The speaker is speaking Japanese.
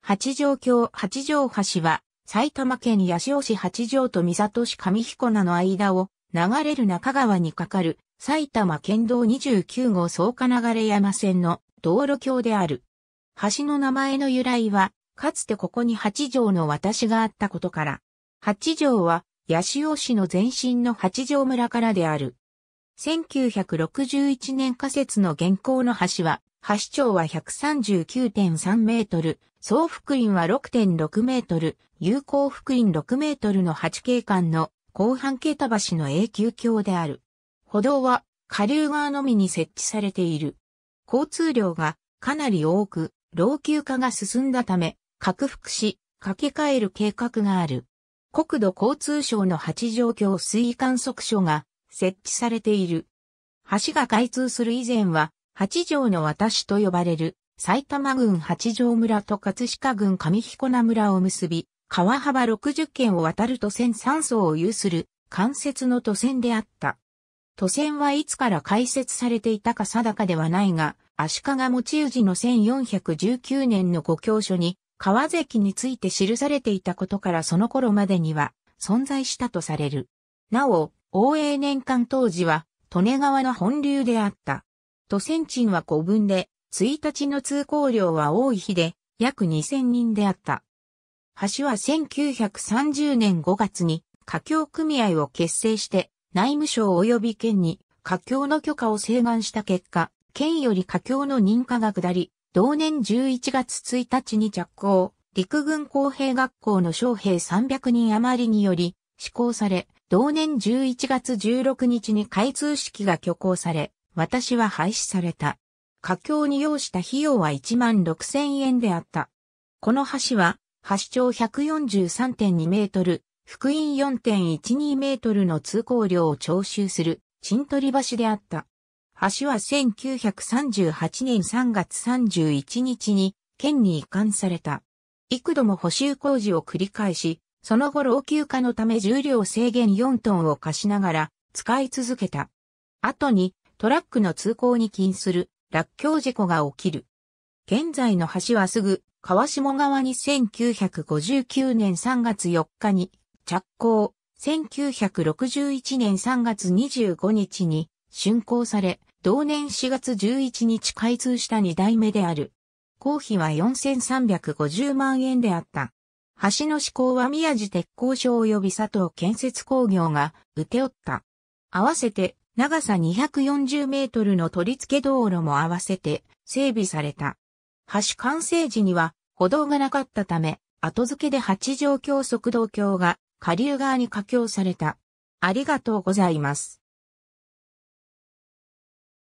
八条橋八条橋は、埼玉県八潮市八条と三里市上彦名の間を流れる中川に架かる埼玉県道29号草加流山線の道路橋である。橋の名前の由来は、かつてここに八条の私があったことから。八条は、八潮市の前身の八条村からである。1961年仮設の現行の橋は、橋長は139.3メートル、総福音は6.6メートル、有効福音6メートルの8景間の後半桁橋の永久橋である。歩道は下流側のみに設置されている。交通量がかなり多く、老朽化が進んだため、拡幅し、掛け替える計画がある。国土交通省の八条橋水位観測所が設置されている。橋が開通する以前は、八条の私と呼ばれる埼玉郡八条村と葛飾郡上彦名村を結び、川幅60県を渡る都線3層を有する関節の都線であった。都線はいつから開設されていたか定かではないが、足利持氏の1419年のご教書に、川関について記されていたことからその頃までには存在したとされる。なお、応永年間当時は、利根川の本流であった。都セ賃は古分で、1日の通行量は多い日で、約2000人であった。橋は1930年5月に、華僑組合を結成して、内務省及び県に、華僑の許可を請願した結果、県より華僑の認可が下り、同年11月1日に着工、陸軍工兵学校の将兵300人余りにより、施行され、同年11月16日に開通式が挙行され、私は廃止された。佳境に要した費用は1万6千円であった。この橋は、橋長143.2メートル、福音4.12メートルの通行量を徴収する、鎮取り橋であった。橋は1938年3月31日に、県に移管された。幾度も補修工事を繰り返し、その後老朽化のため重量制限4トンを課しながら、使い続けた。後に、トラックの通行に禁する、落橋事故が起きる。現在の橋はすぐ、川下側に1959年3月4日に着工、1961年3月25日に竣工され、同年4月11日開通した2代目である。工費は4350万円であった。橋の施工は宮地鉄工所及び佐藤建設工業が受け負った。合わせて長さ240メートルの取り付け道路も合わせて整備された。橋完成時には歩道がなかったため、後付けで八条橋速道橋が下流側に架橋された。ありがとうございます。